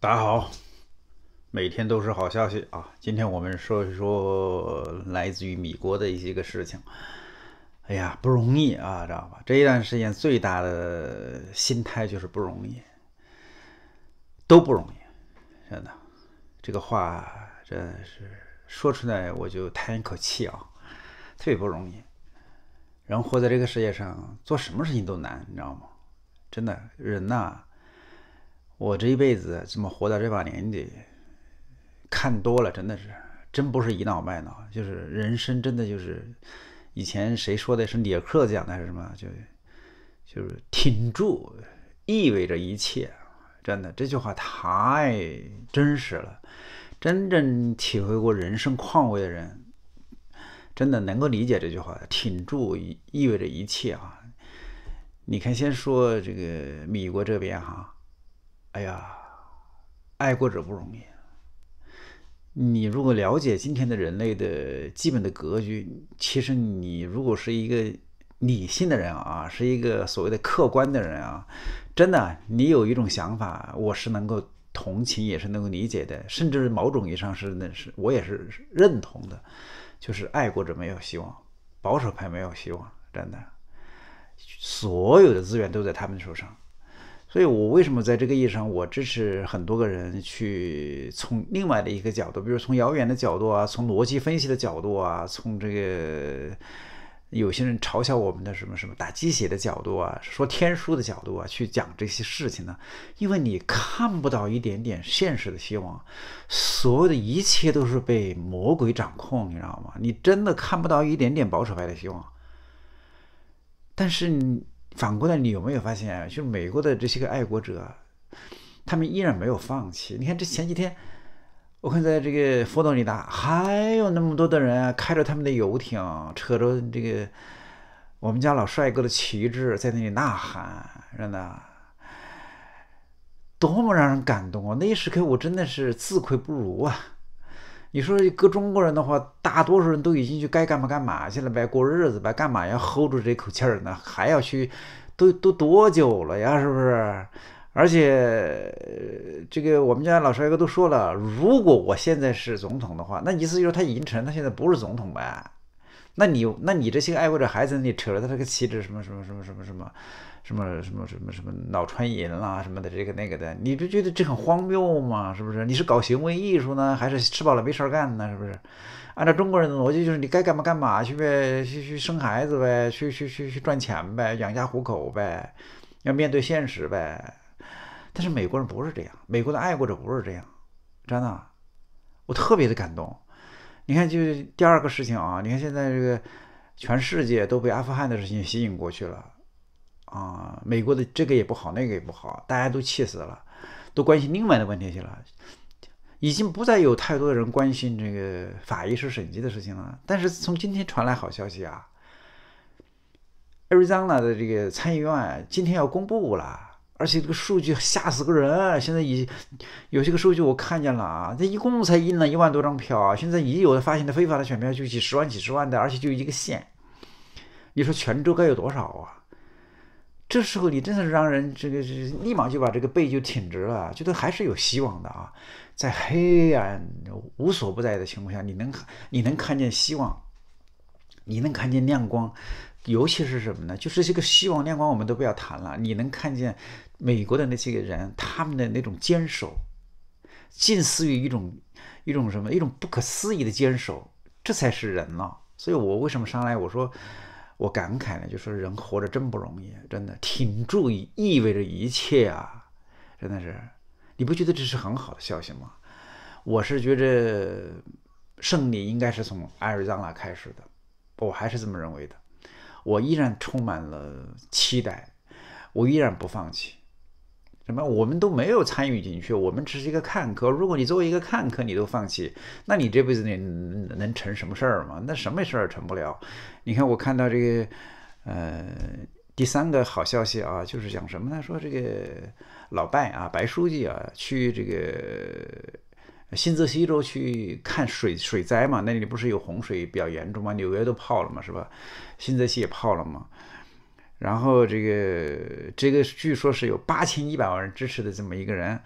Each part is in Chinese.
大家好，每天都是好消息啊！今天我们说一说来自于米国的一些个事情。哎呀，不容易啊，知道吧？这一段时间最大的心态就是不容易，都不容易，真的。这个话，真是说出来我就叹一口气啊，特别不容易。人活在这个世界上，做什么事情都难，你知道吗？真的，人呐。我这一辈子怎么活到这把年纪？看多了，真的是，真不是倚老卖老，就是人生，真的就是，以前谁说的是李尔克讲的还是什么？就就是挺住意味着一切，真的这句话太真实了。真正体会过人生况味的人，真的能够理解这句话：挺住意味着一切啊！你看，先说这个米国这边哈。哎呀，爱国者不容易。你如果了解今天的人类的基本的格局，其实你如果是一个理性的人啊，是一个所谓的客观的人啊，真的，你有一种想法，我是能够同情，也是能够理解的，甚至某种意义上是那是，我也是认同的。就是爱国者没有希望，保守派没有希望，真的，所有的资源都在他们手上。所以，我为什么在这个意义上，我支持很多个人去从另外的一个角度，比如从遥远的角度啊，从逻辑分析的角度啊，从这个有些人嘲笑我们的什么什么打鸡血的角度啊，说天书的角度啊，去讲这些事情呢？因为你看不到一点点现实的希望，所有的一切都是被魔鬼掌控，你知道吗？你真的看不到一点点保守派的希望，但是。反过来，你有没有发现，就是美国的这些个爱国者，他们依然没有放弃。你看，这前几天，我看在这个佛罗里达，还有那么多的人开着他们的游艇，扯着这个我们家老帅哥的旗帜，在那里呐喊，真的，多么让人感动啊！那一时刻，我真的是自愧不如啊。你说搁中国人的话，大多数人都已经去该干嘛干嘛去了呗，过日子呗，干嘛要 hold 住这口气儿呢？还要去，都都多久了呀？是不是？而且这个我们家老帅哥都说了，如果我现在是总统的话，那意思就是他已经承认他现在不是总统呗。那你那你这些爱国者孩子，你扯着他这个旗帜什么什么什么什么什么什么什么什么什么脑穿银啦什么的这个那个的，你不觉得这很荒谬吗？是不是？你是搞行为艺术呢，还是吃饱了没事儿干呢？是不是？按照中国人的逻辑，就是你该干嘛干嘛去呗，去去生孩子呗，去去去去赚钱呗，养家糊口呗，要面对现实呗。但是美国人不是这样，美国的爱国者不是这样，真的，我特别的感动。你看，就是第二个事情啊！你看现在这个全世界都被阿富汗的事情吸引过去了啊，美国的这个也不好，那个也不好，大家都气死了，都关心另外的问题去了，已经不再有太多的人关心这个法医师审计的事情了。但是从今天传来好消息啊，Arizona 的这个参议院今天要公布了。而且这个数据吓死个人，现在已有些个数据我看见了啊，这一共才印了一万多张票啊，现在已有的发行的非法的选票就几十万、几十万的，而且就一个县，你说泉州该有多少啊？这时候你真的是让人这个是立马就把这个背就挺直了，觉得还是有希望的啊，在黑暗无所不在的情况下，你能你能看见希望，你能看见亮光，尤其是什么呢？就是这个希望亮光我们都不要谈了，你能看见。美国的那些个人，他们的那种坚守，近似于一种一种什么，一种不可思议的坚守，这才是人呢，所以我为什么上来我说我感慨呢？就说人活着真不容易，真的挺住意意味着一切啊！真的是，你不觉得这是很好的消息吗？我是觉着胜利应该是从艾瑞泽纳开始的，我还是这么认为的。我依然充满了期待，我依然不放弃。什么？我们都没有参与进去，我们只是一个看客。如果你作为一个看客，你都放弃，那你这辈子能能成什么事儿吗？那什么事儿成不了？你看，我看到这个，呃，第三个好消息啊，就是讲什么呢？说这个老拜啊，白书记啊，去这个新泽西州去看水水灾嘛，那里不是有洪水比较严重嘛？纽约都泡了嘛，是吧？新泽西也泡了嘛。然后这个这个据说是有八千一百万人支持的这么一个人，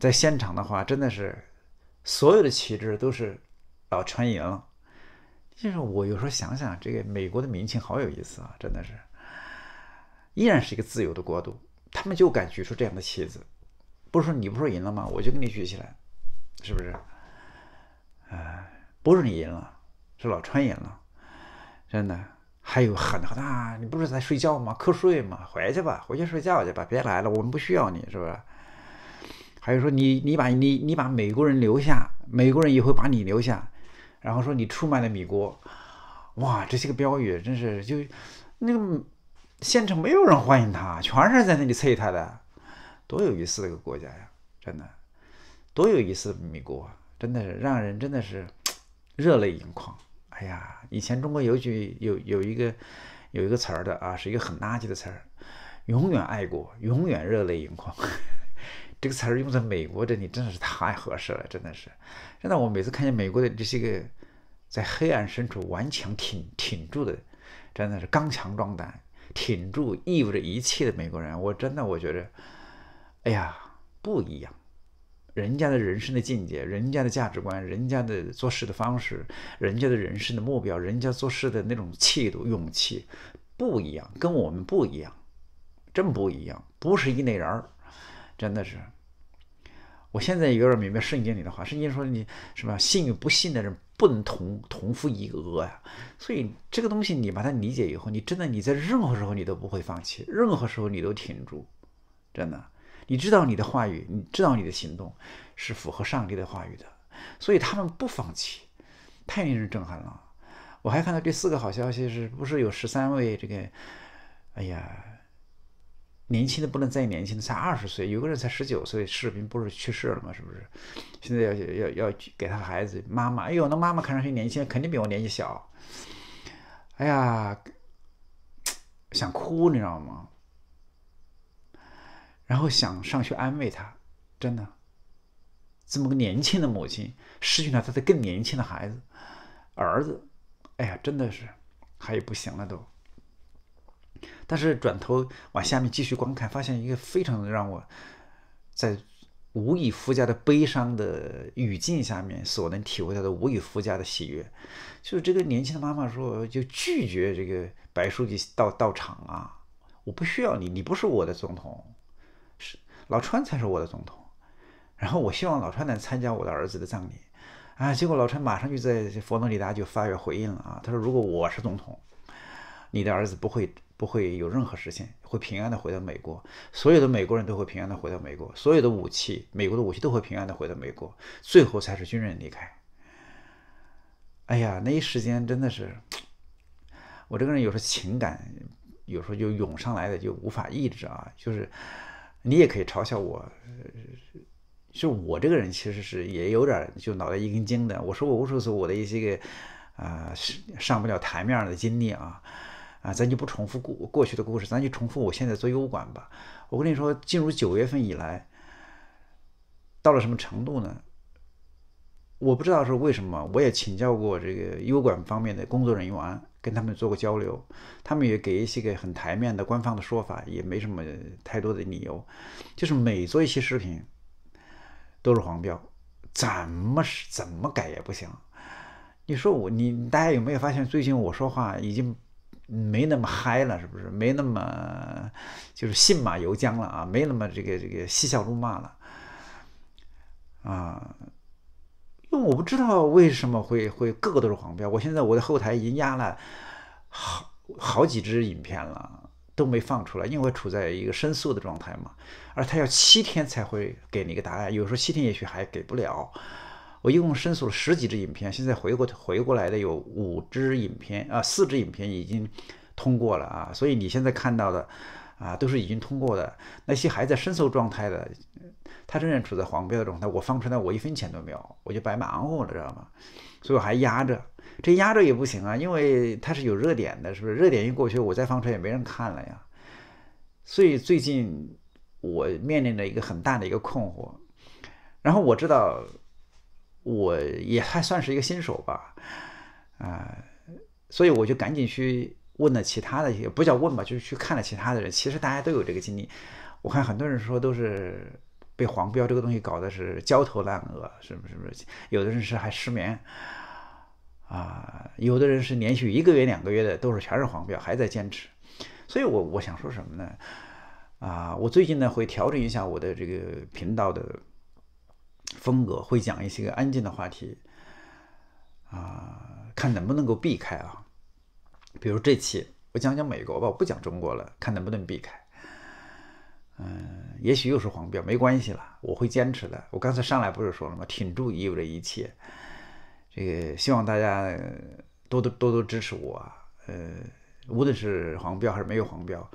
在现场的话，真的是所有的旗帜都是老川赢了。就是我有时候想想，这个美国的民情好有意思啊，真的是依然是一个自由的国度，他们就敢举出这样的旗子。不是说你不说赢了吗？我就给你举起来，是不是？啊，不是你赢了，是老川赢了，真的。还有喊他，你不是在睡觉吗？瞌睡吗？回去吧，回去睡觉去吧，别来了，我们不需要你，是不是？还有说你，你把你，你把美国人留下，美国人也会把你留下，然后说你出卖了米国，哇，这些个标语真是就那个县城没有人欢迎他，全是在那里催他的，多有意思的一个国家呀，真的，多有意思米国，真的是让人真的是热泪盈眶。哎呀，以前中国有句有有一个有一个词儿的啊，是一个很垃圾的词儿，永远爱国，永远热泪盈眶。这个词儿用在美国这里真的是太合适了，真的是。真的，我每次看见美国的这些个在黑暗深处顽强挺挺住的，真的是刚强壮胆、挺住意味着一切的美国人，我真的我觉得，哎呀，不一样。人家的人生的境界，人家的价值观，人家的做事的方式，人家的人生的目标，人家做事的那种气度、勇气不一样，跟我们不一样，真不一样，不是一类人儿，真的是。我现在有点明白圣经里的话，圣经说你什么信与不信的人不能同同父一额呀，所以这个东西你把它理解以后，你真的你在任何时候你都不会放弃，任何时候你都挺住，真的。你知道你的话语，你知道你的行动是符合上帝的话语的，所以他们不放弃，太令人震撼了。我还看到第四个好消息，是不是有十三位这个？哎呀，年轻的不能再年轻的，才二十岁，有个人才十九岁，士兵不是去世了嘛？是不是？现在要要要给他孩子妈妈，哎呦，那妈妈看上去年轻，肯定比我年纪小。哎呀，想哭，你知道吗？然后想上去安慰他，真的，这么个年轻的母亲失去了她的更年轻的孩子，儿子，哎呀，真的是，还也不行了都。但是转头往下面继续观看，发现一个非常让我在无以复加的悲伤的语境下面所能体会到的无以复加的喜悦，就是这个年轻的妈妈说，就拒绝这个白书记到到场啊，我不需要你，你不是我的总统。老川才是我的总统，然后我希望老川能参加我的儿子的葬礼，啊，结果老川马上就在佛罗里达就发表回应了啊，他说如果我是总统，你的儿子不会不会有任何事情，会平安的回到美国，所有的美国人都会平安的回到美国，所有的武器，美国的武器都会平安的回到美国，最后才是军人离开。哎呀，那一时间真的是，我这个人有时候情感有时候就涌上来的就无法抑制啊，就是。你也可以嘲笑我，是我这个人其实是也有点就脑袋一根筋的。我说过无数次我的一些个，啊上上不了台面的经历啊，啊咱就不重复过过去的故事，咱就重复我现在做优管吧。我跟你说，进入九月份以来，到了什么程度呢？我不知道是为什么，我也请教过这个优管方面的工作人员。跟他们做过交流，他们也给一些个很台面的官方的说法，也没什么太多的理由。就是每做一期视频，都是黄标，怎么是怎么改也不行。你说我你大家有没有发现，最近我说话已经没那么嗨了，是不是？没那么就是信马由缰了啊，没那么这个这个嬉笑怒骂了啊。那我不知道为什么会会个个都是黄标，我现在我的后台已经压了好好几支影片了，都没放出来，因为处在一个申诉的状态嘛。而他要七天才会给你一个答案，有时候七天也许还给不了。我一共申诉了十几支影片，现在回过回过来的有五支影片，啊，四支影片已经通过了啊，所以你现在看到的。啊，都是已经通过的，那些还在申诉状态的，他仍然处在黄标的状态。我放出来，我一分钱都没有，我就白忙活了，知道吗？所以我还压着，这压着也不行啊，因为它是有热点的，是不是？热点一过去，我再放出来也没人看了呀。所以最近我面临着一个很大的一个困惑，然后我知道，我也还算是一个新手吧，啊，所以我就赶紧去。问了其他的也不叫问吧，就是去看了其他的人。其实大家都有这个经历。我看很多人说都是被黄标这个东西搞的是焦头烂额，是不是？有的人是还失眠啊，有的人是连续一个月、两个月的都是全是黄标，还在坚持。所以，我我想说什么呢？啊，我最近呢会调整一下我的这个频道的风格，会讲一些个安静的话题啊，看能不能够避开啊。比如这期我讲讲美国吧，我不讲中国了，看能不能避开。嗯，也许又是黄标，没关系了，我会坚持的。我刚才上来不是说了吗？挺住意有这一切。这个希望大家多多多多支持我，呃，无论是黄标还是没有黄标。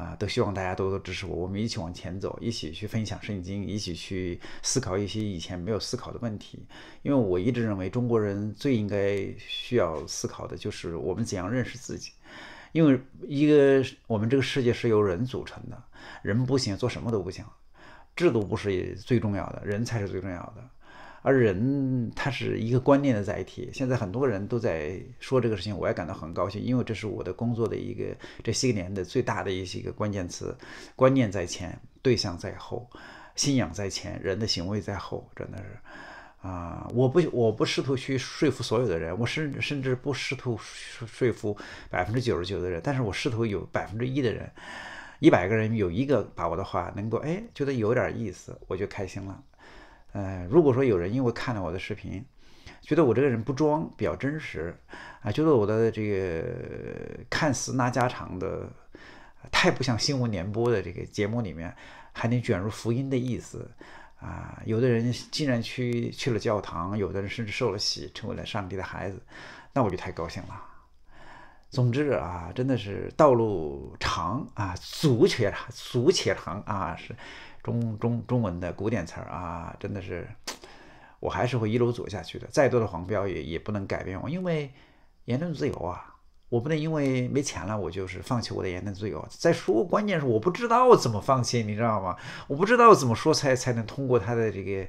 啊，都希望大家多多支持我，我们一起往前走，一起去分享圣经，一起去思考一些以前没有思考的问题。因为我一直认为，中国人最应该需要思考的就是我们怎样认识自己。因为一个我们这个世界是由人组成的，人不行，做什么都不行。制度不是最重要的，人才是最重要的。而人他是一个观念的载体，现在很多人都在说这个事情，我也感到很高兴，因为这是我的工作的一个这些年的最大的一些一个关键词，观念在前，对象在后，信仰在前，人的行为在后，真的是啊，我不我不试图去说服所有的人，我甚甚至不试图说服百分之九十九的人，但是我试图有百分之一的人，一百个人有一个把我的话能够哎觉得有点意思，我就开心了。呃，如果说有人因为看了我的视频，觉得我这个人不装，比较真实，啊，觉得我的这个看似拉家常的，太不像新闻联播的这个节目里面，还能卷入福音的意思，啊，有的人竟然去去了教堂，有的人甚至受了洗，成为了上帝的孩子，那我就太高兴了。总之啊，真的是道路长啊，足且长，足且长啊，是中中中文的古典词儿啊，真的是，我还是会一路走下去的。再多的黄标也也不能改变我，因为言论自由啊，我不能因为没钱了，我就是放弃我的言论自由。再说，关键是我不知道怎么放弃，你知道吗？我不知道怎么说才才能通过他的这个。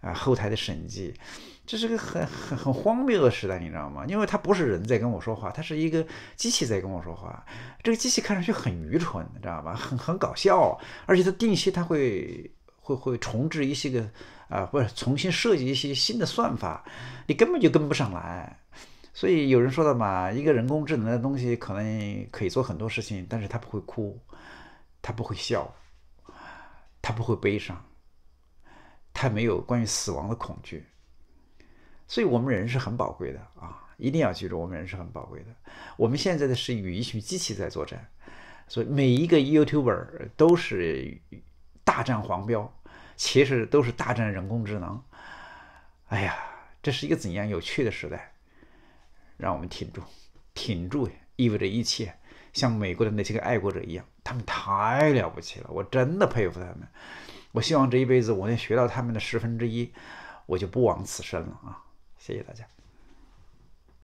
啊，后台的审计，这是个很很很荒谬的时代，你知道吗？因为它不是人在跟我说话，它是一个机器在跟我说话。这个机器看上去很愚蠢，你知道吧？很很搞笑，而且它定期它会会会重置一些个，啊，不是重新设计一些新的算法，你根本就跟不上来。所以有人说的嘛，一个人工智能的东西可能可以做很多事情，但是它不会哭，它不会笑，它不会悲伤。他没有关于死亡的恐惧，所以我们人是很宝贵的啊！一定要记住，我们人是很宝贵的。我们现在的是与一群机器在作战，所以每一个 YouTubeer 都是大战黄标，其实都是大战人工智能。哎呀，这是一个怎样有趣的时代！让我们挺住，挺住意味着一切。像美国的那些个爱国者一样，他们太了不起了，我真的佩服他们。我希望这一辈子我能学到他们的十分之一，我就不枉此生了啊！谢谢大家。